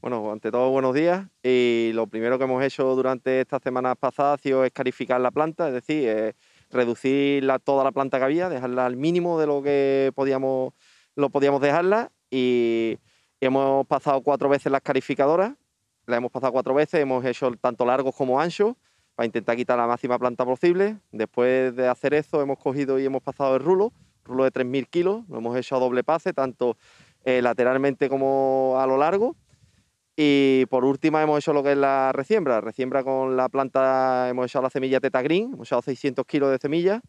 Bueno, ante todo, buenos días. Y lo primero que hemos hecho durante estas semanas pasadas ha sido escarificar la planta, es decir, eh, reducir toda la planta que había, dejarla al mínimo de lo que podíamos, lo podíamos dejarla. Y hemos pasado cuatro veces las escarificadora, la hemos pasado cuatro veces, hemos hecho tanto largos como anchos para intentar quitar la máxima planta posible. Después de hacer eso, hemos cogido y hemos pasado el rulo, rulo de 3.000 kilos, lo hemos hecho a doble pase, tanto eh, lateralmente como a lo largo. Y por última hemos hecho lo que es la reciembra reciembra con la planta, hemos echado la semilla Teta Green, hemos echado 600 kilos de semilla,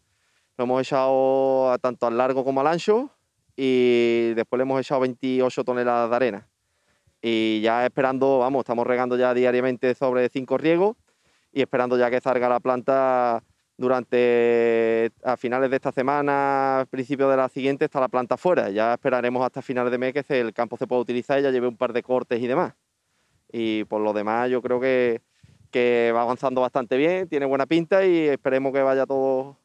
lo hemos echado tanto al largo como al ancho y después le hemos echado 28 toneladas de arena. Y ya esperando, vamos, estamos regando ya diariamente sobre 5 riegos y esperando ya que salga la planta durante a finales de esta semana, principio de la siguiente, está la planta fuera. Ya esperaremos hasta finales de mes que el campo se pueda utilizar y ya lleve un par de cortes y demás. Y por lo demás, yo creo que, va avanzando bastante bien, tiene buena pinta y esperemos que vaya todo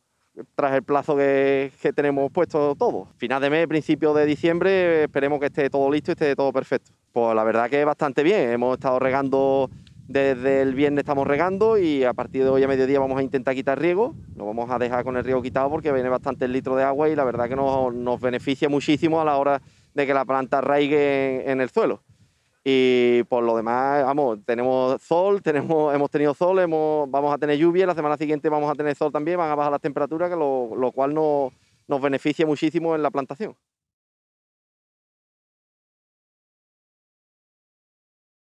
tras el plazo que, tenemos puesto todo Final de mes, principio de diciembre, esperemos que esté todo listo y esté todo perfecto. Pues la verdad que bastante bien, hemos estado regando desde el viernes estamos regando y a partir de hoy a mediodía vamos a intentar quitar riego. Lo vamos a dejar con el riego quitado porque viene bastante el litro de agua y la verdad que nos, beneficia muchísimo a la hora de que la planta arraigue en el suelo. Y por lo demás, vamos, tenemos sol, tenemos, hemos tenido sol, hemos, vamos a tener lluvia, la semana siguiente vamos a tener sol también, van a bajar las temperaturas, que lo, cual nos beneficia muchísimo en la plantación.